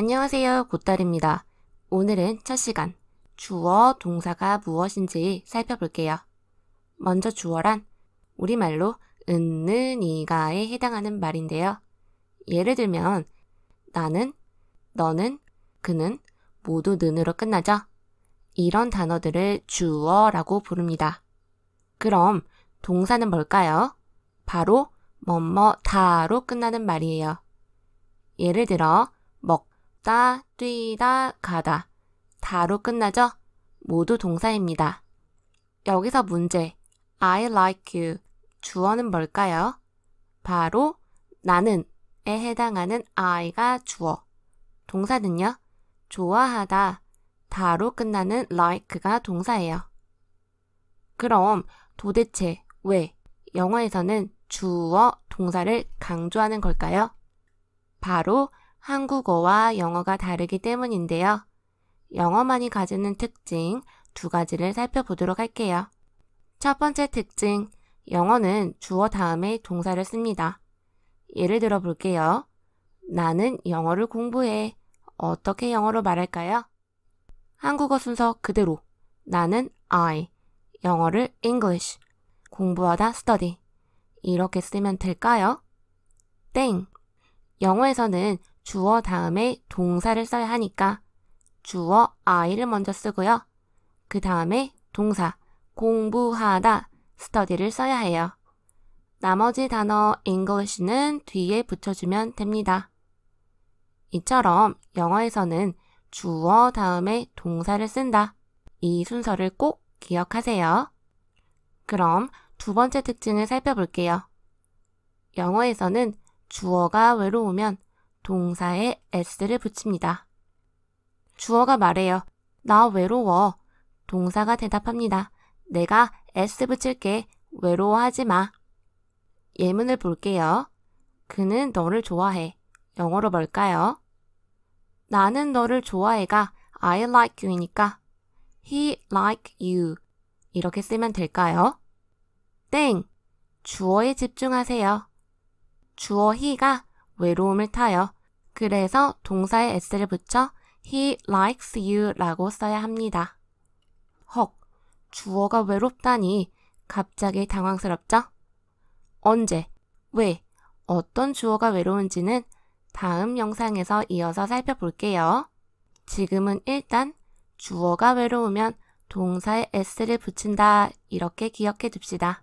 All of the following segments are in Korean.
안녕하세요. 곧달입니다. 오늘은 첫 시간 주어 동사가 무엇인지 살펴볼게요. 먼저 주어란 우리말로 은느이가에 해당하는 말인데요. 예를 들면 나는, 너는, 그는 모두 는으로 끝나죠. 이런 단어들을 주어라고 부릅니다. 그럼 동사는 뭘까요? 바로 뭐뭐다로 끝나는 말이에요. 예를 들어 걷다, 뛰다, 가다. 다로 끝나죠? 모두 동사입니다. 여기서 문제. I like you. 주어는 뭘까요? 바로 나는에 해당하는 I가 주어. 동사는요? 좋아하다, 다로 끝나는 like가 동사예요. 그럼 도대체 왜 영어에서는 주어 동사를 강조하는 걸까요? 바로 한국어와 영어가 다르기 때문인데요. 영어만이 가지는 특징 두 가지를 살펴보도록 할게요. 첫 번째 특징, 영어는 주어 다음에 동사를 씁니다. 예를 들어 볼게요. 나는 영어를 공부해. 어떻게 영어로 말할까요? 한국어 순서 그대로. 나는 I. 영어를 English. 공부하다 study. 이렇게 쓰면 될까요? 땡. 영어에서는 주어 다음에 동사를 써야 하니까 주어 I를 먼저 쓰고요. 그 다음에 동사 공부하다 study를 써야 해요. 나머지 단어 English는 뒤에 붙여주면 됩니다. 이처럼 영어에서는 주어 다음에 동사를 쓴다. 이 순서를 꼭 기억하세요. 그럼 두 번째 특징을 살펴볼게요. 영어에서는 주어가 외로우면 동사에 s를 붙입니다. 주어가 말해요. 나 외로워. 동사가 대답합니다. 내가 s 붙일게. 외로워하지 마. 예문을 볼게요. 그는 너를 좋아해. 영어로 뭘까요? 나는 너를 좋아해가 I like you이니까 he like you 이렇게 쓰면 될까요? 땡! 주어에 집중하세요. 주어 he가 외로움을 타요. 그래서 동사에 s를 붙여 he likes you라고 써야 합니다. 헉, 주어가 외롭다니 갑자기 당황스럽죠? 언제, 왜, 어떤 주어가 외로운지는 다음 영상에서 이어서 살펴볼게요. 지금은 일단 주어가 외로우면 동사에 s를 붙인다 이렇게 기억해 둡시다.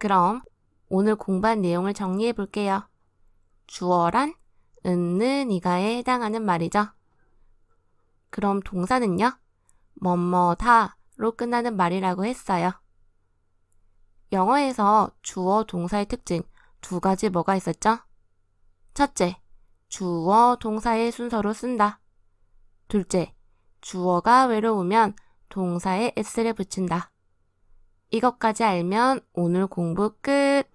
그럼 오늘 공부한 내용을 정리해 볼게요. 주어란 은는 이가에 해당하는 말이죠. 그럼 동사는요? 뭐뭐다로 끝나는 말이라고 했어요. 영어에서 주어 동사의 특징 두 가지 뭐가 있었죠? 첫째, 주어 동사의 순서로 쓴다. 둘째, 주어가 외로우면 동사에 s를 붙인다. 이것까지 알면 오늘 공부 끝!